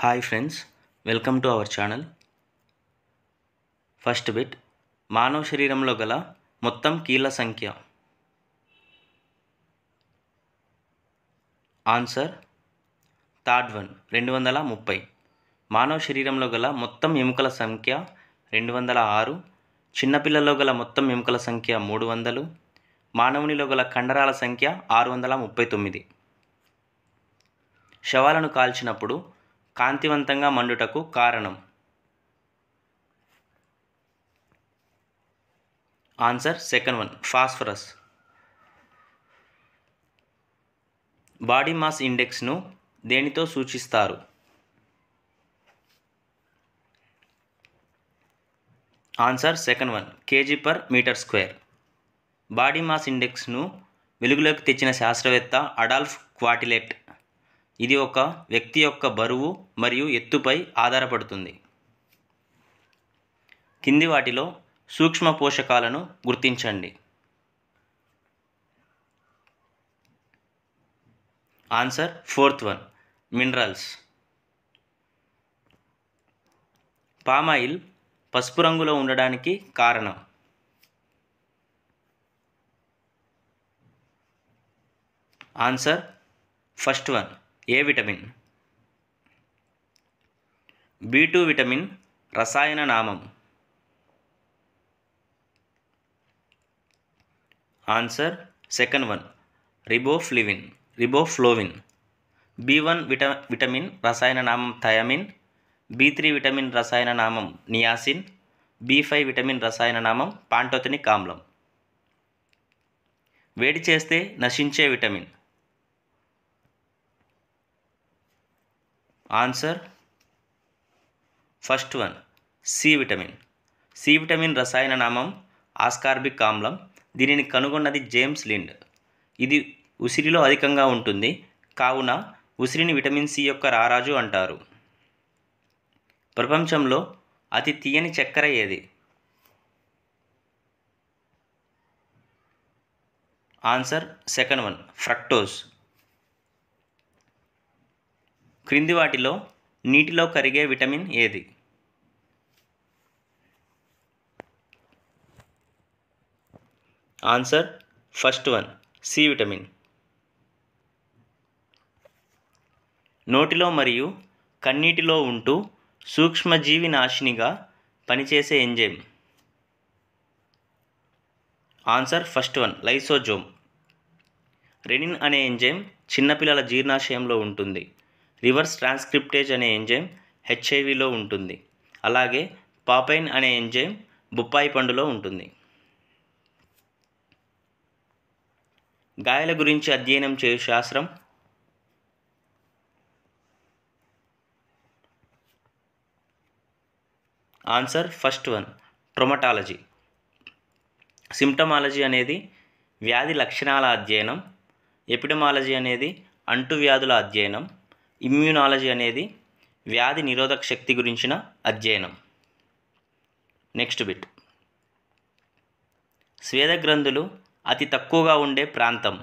hi friends welcome to our channel first bit మానవ శరీరంలో గల మొత్తం కీళ్ళ సంఖ్య ఆన్సర్ థర్డ్ వన్ రెండు వందల ముప్పై మానవ శరీరంలో గల మొత్తం ఎముకల సంఖ్య రెండు వందల ఆరు చిన్నపిల్లల్లో గల మొత్తం ఎముకల సంఖ్య మూడు వందలు మానవునిలో గల కండరాల సంఖ్య ఆరు వందల ముప్పై తొమ్మిది శవాలను కాల్చినప్పుడు కాంతివంతంగా మండుటకు కారణం answer second one phosphorus body mass ఇండెక్స్ను దేనితో సూచిస్తారు answer second one KG per meter square body mass ఇండెక్స్ను వెలుగులోకి తెచ్చిన శాస్త్రవేత్త అడాల్ఫ్ క్వాటిలెట్ ఇది ఒక వ్యక్తి యొక్క బరువు మరియు ఎత్తుపై ఆధారపడుతుంది కింది వాటిలో సూక్ష్మ పోషకాలను గుర్తించండి answer fourth one minerals palm oil పసుపు రంగులో ఉండడానికి కారణం answer first one A vitamin B two vitamin రసాయన నామం ఆన్సర్ సెకండ్ వన్ రిబోఫ్లివిన్ రిబోఫ్లోవిన్ బి వన్ విట విటమిన్ రసాయన నామం థయామిన్ బి త్రీ విటమిన్ రసాయన నామం నియాసిన్ బి ఫైవ్ విటమిన్ రసాయన నామం పాంటోతనిక్ ఆమ్లం వేడి చేస్తే నశించే vitamin answer first one C vitamin C vitamin రసాయన నామం ఆస్కార్బిక్ ఆమ్లం దీనిని కనుగొన్నది జేమ్స్ లిండ్ ఇది ఉసిరిలో అధికంగా ఉంటుంది కావున ఉసిరిని విటమిన్ సి యొక్క రారాజు అంటారు ప్రపంచంలో అతి తీయని చక్కెర ఏది ఆన్సర్ సెకండ్ వన్ ఫ్రక్టోస్ క్రింది వాటిలో నీటిలో కరిగే విటమిన్ ఏది answer first one C vitamin నోటిలో మరియు కన్నీటిలో ఉంటూ సూక్ష్మజీవి నాశినిగా పనిచేసే enzyme answer first one lysozyme rennin అనే ఎంజైమ్ చిన్నపిల్లల జీర్ణాశయంలో ఉంటుంది రివర్స్ ట్రాన్స్క్రిప్టేజ్ అనే ఎంజైమ్ హెచ్ఐవిలో ఉంటుంది అలాగే పాపైన్ అనే ఎంజైమ్ బొప్పాయి పండులో ఉంటుంది గాయాల గురించి అధ్యయనం చేయు శాస్త్రం answer first one traumatology symptomatology అనేది వ్యాధి లక్షణాల అధ్యయనం ఎపిడమాలజీ అనేది అంటువ్యాధుల అధ్యయనం ఇమ్యూనాలజీ అనేది వ్యాధి నిరోధక శక్తి గురించిన అధ్యయనం నెక్స్ట్ బిట్ స్వేదగ్రంథులు అతి తక్కువగా ఉండే ప్రాంతం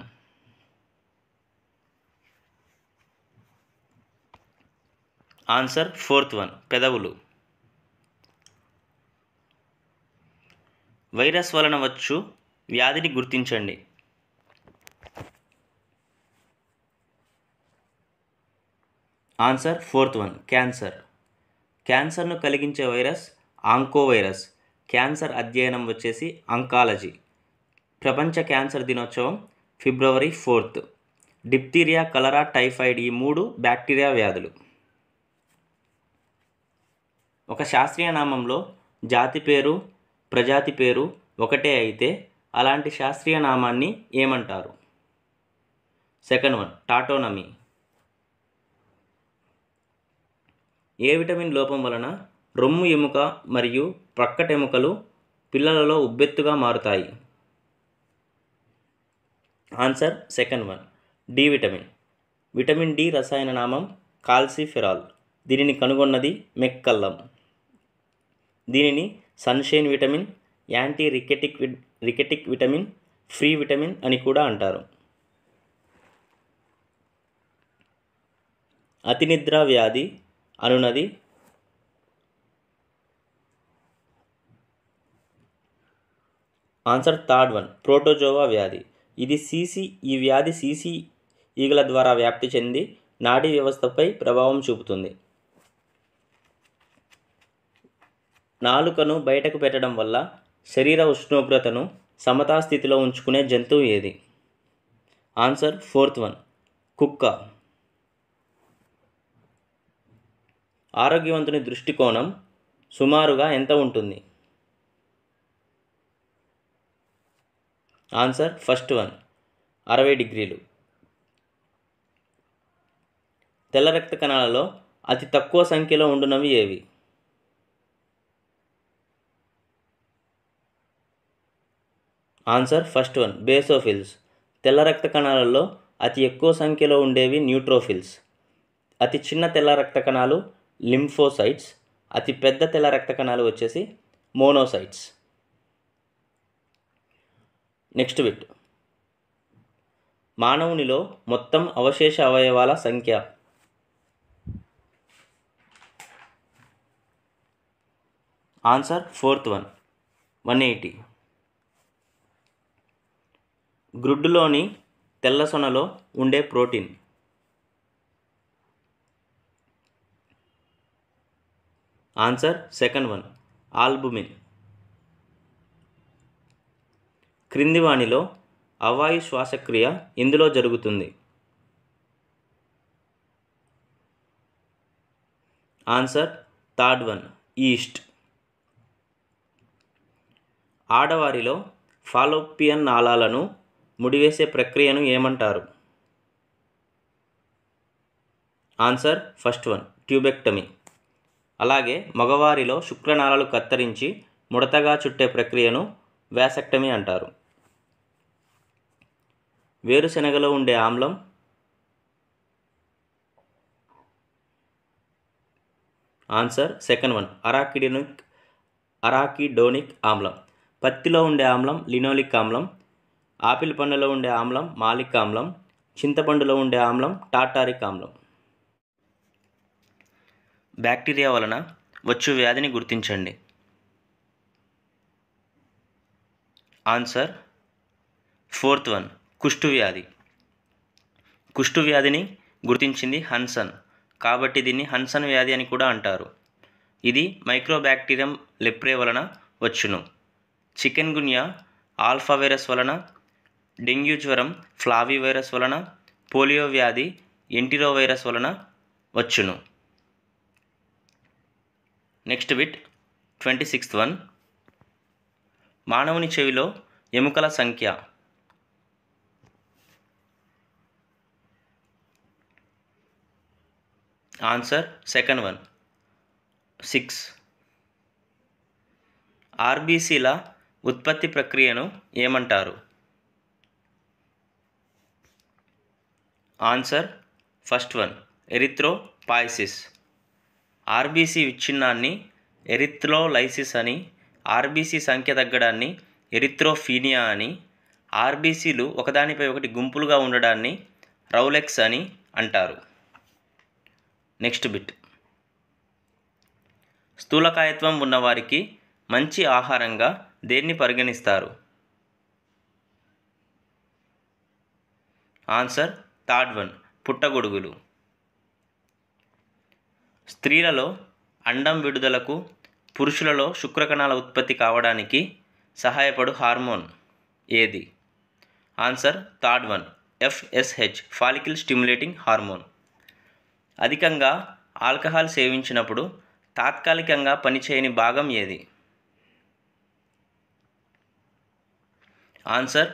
ఆన్సర్ ఫోర్త్ వన్ పెదవులు వైరస్ వలన వచ్చు వ్యాధిని గుర్తించండి ఆన్సర్ ఫోర్త్ వన్ క్యాన్సర్ క్యాన్సర్ను కలిగించే వైరస్ ఆంకోవైరస్ క్యాన్సర్ అధ్యయనం వచ్చేసి అంకాలజీ ప్రపంచ క్యాన్సర్ దినోత్సవం February fourth diphtheria cholera typhoid ఈ మూడు బ్యాక్టీరియా వ్యాధులు ఒక శాస్త్రీయ నామంలో జాతి పేరు ప్రజాతి పేరు ఒకటే అయితే అలాంటి శాస్త్రీయ నామాన్ని ఏమంటారు సెకండ్ వన్ టాటోనమీ ఏ విటమిన్ లోపం వలన రొమ్ము ఎముక మరియు ప్రక్కటెముకలు పిల్లలలో ఉబ్బెత్తుగా మారుతాయి answer second one D vitamin vitamin D రసాయన నామం కాల్సిఫెరాల్ దీనిని కనుగొన్నది మెక్కల్లం దీనిని sunshine vitamin anti rachitic rachitic vitamin free vitamin అని కూడా అంటారు అతినిద్ర వ్యాధి అనున్నది ఆన్సర్ థర్డ్ వన్ ప్రోటోజోవా వ్యాధి ఇది సీసీ ఈ వ్యాధి సీసీ ఈగల ద్వారా వ్యాప్తి చెంది నాడీ వ్యవస్థపై ప్రభావం చూపుతుంది నాలుకను బయటకు పెట్టడం వల్ల శరీర ఉష్ణోగ్రతను సమతా స్థితిలో ఉంచుకునే జంతువు ఏది ఆన్సర్ ఫోర్త్ వన్ కుక్క ఆరోగ్యవంతుని దృష్టికోణం సుమారుగా ఎంత ఉంటుంది ఆన్సర్ ఫస్ట్ వన్ అరవై డిగ్రీలు తెల్ల రక్త కణాలలో అతి తక్కువ సంఖ్యలో ఉండునవి ఏవి ఆన్సర్ ఫస్ట్ వన్ బేసోఫిల్స్ తెల్ల రక్త కణాలలో అతి ఎక్కువ సంఖ్యలో ఉండేవి న్యూట్రోఫిల్స్ అతి చిన్న తెల్ల రక్త కణాలు లింఫోసైట్స్ అతి పెద్ద తెల్ల రక్త కణాలు వచ్చేసి మోనోసైట్స్ నెక్స్ట్ విట్ మానవునిలో మొత్తం అవశేష అవయవాల సంఖ్య answer fourth one one eighty గ్రుడ్డులోని తెల్ల సొనలో ఉండే protein answer second one albumin క్రింది వాణిలో అవాయు శ్వాసక్రియ ఇందులో జరుగుతుంది ఆన్సర్ థర్డ్ వన్ ఈస్ట్ ఆడవారిలో ఫాలోపియన్ నాళాలను ముడివేసే ప్రక్రియను ఏమంటారు ఆన్సర్ ఫస్ట్ వన్ ట్యూబెక్టమీ అలాగే మగవారిలో శుక్రనాళాలు కత్తిరించి ముడతగా చుట్టే ప్రక్రియను వ్యాసెక్టమీ అంటారు వేరుశెనగలో ఉండే ఆమ్లం answer second one arachidonic arachidonic ఆమ్లం పత్తిలో ఉండే ఆమ్లం లినోలిక్ ఆమ్లం ఆపిల్ పండులో ఉండే ఆమ్లం మాలిక్ ఆమ్లం చింతపండులో ఉండే ఆమ్లం టాటారిక్ ఆమ్లం బ్యాక్టీరియా వలన వచ్చు వ్యాధిని గుర్తించండి ఆన్సర్ ఫోర్త్ వన్ కుష్టు వ్యాధి కుష్టు వ్యాధిని గుర్తించింది హన్సన్ కాబట్టి దీన్ని హన్సన్ వ్యాధి అని కూడా అంటారు ఇది మైక్రోబ్యాక్టీరియం లెప్రే వలన వచ్చును చికెన్ గున్యా ఆల్ఫా వైరస్ వలన డెంగ్యూ జ్వరం ఫ్లావీ వైరస్ వలన పోలియో వ్యాధి ఎంటిరో వైరస్ వలన వచ్చును next bit twenty sixth one మానవుని చెవిలో ఎముకల సంఖ్య ఆన్సర్ సెకండ్ వన్ సిక్స్ ఆర్బీసీల ఉత్పత్తి ప్రక్రియను ఏమంటారు answer first one erythropoiesis RBC విచ్ఛిన్నాన్ని ఎరిథ్రోలైసిస్ అని ఆర్బీసీ సంఖ్య తగ్గడాన్ని ఎరిథ్రోఫీనియా అని ఆర్బీసీలు ఒకదానిపై ఒకటి గుంపులుగా ఉండడాన్ని రౌలెక్స్ అని అంటారు నెక్స్ట్ బిట్ స్థూలకాయత్వం ఉన్నవారికి మంచి ఆహారంగా దేన్ని పరిగణిస్తారు ఆన్సర్ థర్డ్ వన్ పుట్టగొడుగులు స్త్రీలలో అండం విడుదలకు పురుషులలో శుక్రకణాల ఉత్పత్తి కావడానికి సహాయపడు హార్మోన్ ఏది answer third one FSH follicle stimulating hormone అధికంగా ఆల్కహాల్ సేవించినప్పుడు తాత్కాలికంగా పనిచేయని భాగం ఏది ఆన్సర్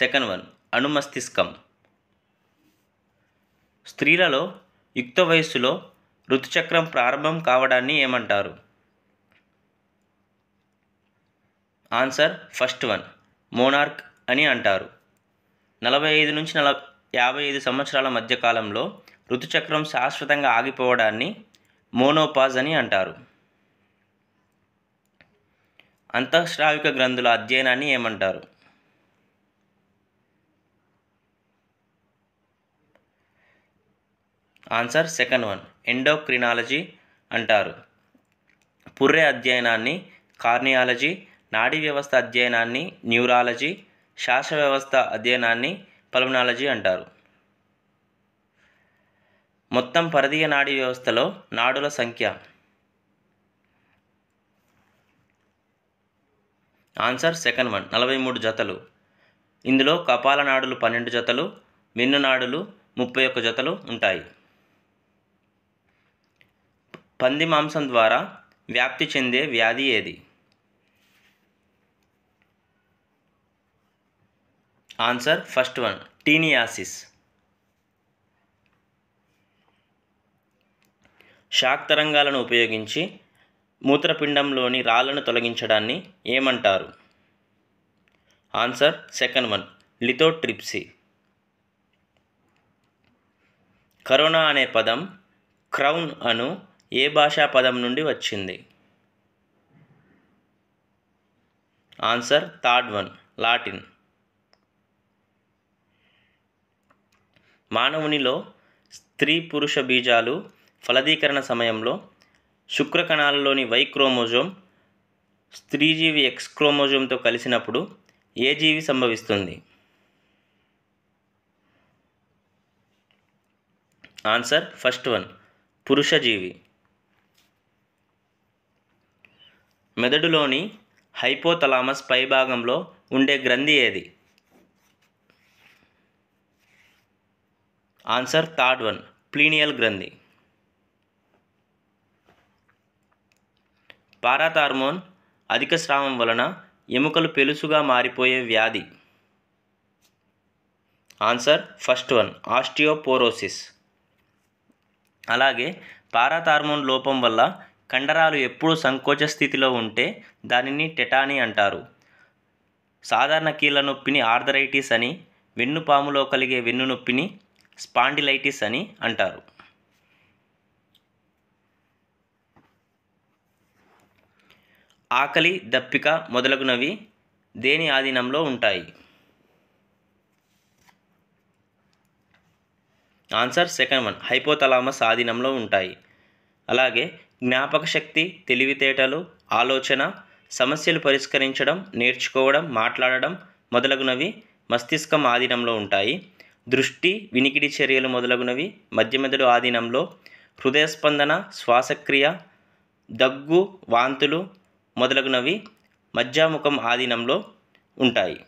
సెకండ్ వన్ అణుమస్తిష్కం స్త్రీలలో యుక్త వయస్సులో ఋతుచక్రం ప్రారంభం కావడాన్ని ఏమంటారు ఆన్సర్ ఫస్ట్ వన్ మోనార్క్ అని అంటారు నలభై ఐదు నుంచి నల యాభై ఐదు సంవత్సరాల మధ్య కాలంలో ఋతుచక్రం శాశ్వతంగా ఆగిపోవడాన్ని మోనోపాజ్ అని అంటారు అంతఃస్రావిక గ్రంథుల అధ్యయనాన్ని ఏమంటారు ఆన్సర్ సెకండ్ వన్ ఎండోక్రినాలజీ అంటారు పుర్రె అధ్యయనాన్ని కార్నియాలజీ నాడీ వ్యవస్థ అధ్యయనాన్ని న్యూరాలజీ శ్వాస వ్యవస్థ అధ్యయనాన్ని పల్మనాలజీ అంటారు మొత్తం పరదీయ నాడీ వ్యవస్థలో నాడుల సంఖ్య ఆన్సర్ సెకండ్ వన్ నలభై మూడు జతలు ఇందులో కపాల నాడులు పన్నెండు జతలు మిన్ను నాడులు ముప్పై ఒక్క జతలు ఉంటాయి పంది మాంసం ద్వారా వ్యాప్తి చెందే వ్యాధి ఏది answer first one taeniasis shock తరంగాలను ఉపయోగించి మూత్రపిండంలోని రాళ్లను తొలగించడాన్ని ఏమంటారు answer second one lithotripsy corona అనే పదం క్రౌన్ అను ఏ భాషా పదం నుండి వచ్చింది ఆన్సర్ థర్డ్ వన్ లాటిన్ మానవునిలో స్త్రీ పురుష బీజాలు ఫలదీకరణ సమయంలో శుక్రకణాలలోని వై క్రోమోజోమ్ స్త్రీజీవి ఎక్స్ క్రోమోజోమ్తో కలిసినప్పుడు ఏ జీవి సంభవిస్తుంది ఆన్సర్ ఫస్ట్ వన్ పురుషజీవి మెదడులోని హైపోథలామస్ పైభాగంలో ఉండే గ్రంథి ఏది ఆన్సర్ థర్డ్ వన్ ప్లీనియల్ గ్రంథి పారాథార్మోన్ అధిక స్రావం వలన ఎముకలు పెలుసుగా మారిపోయే వ్యాధి ఆన్సర్ ఫస్ట్ వన్ ఆస్టియోపోరోసిస్ అలాగే పారాథార్మోన్ లోపం వల్ల కండరాలు ఎప్పుడూ సంకోచ స్థితిలో ఉంటే దానిని టెటానీ అంటారు సాధారణ కీళ్ళ నొప్పిని ఆర్థరైటిస్ అని వెన్నుపాములో కలిగే వెన్ను నొప్పిని స్పాండిలైటిస్ అని అంటారు ఆకలి దప్పిక మొదలగునవి దేని ఆధీనంలో ఉంటాయి ఆన్సర్ సెకండ్ వన్ హైపోతలామస్ ఆధీనంలో ఉంటాయి అలాగే జ్ఞాపక శక్తి తెలివితేటలు ఆలోచన సమస్యలు పరిష్కరించడం నేర్చుకోవడం మాట్లాడడం మొదలగునవి మస్తిష్కం ఆధీనంలో ఉంటాయి దృష్టి వినికిడి చర్యలు మొదలగునవి మధ్యమెదడు ఆధీనంలో హృదయ స్పందన శ్వాసక్రియ దగ్గు వాంతులు మొదలగునవి మజ్జాముఖం ఆధీనంలో ఉంటాయి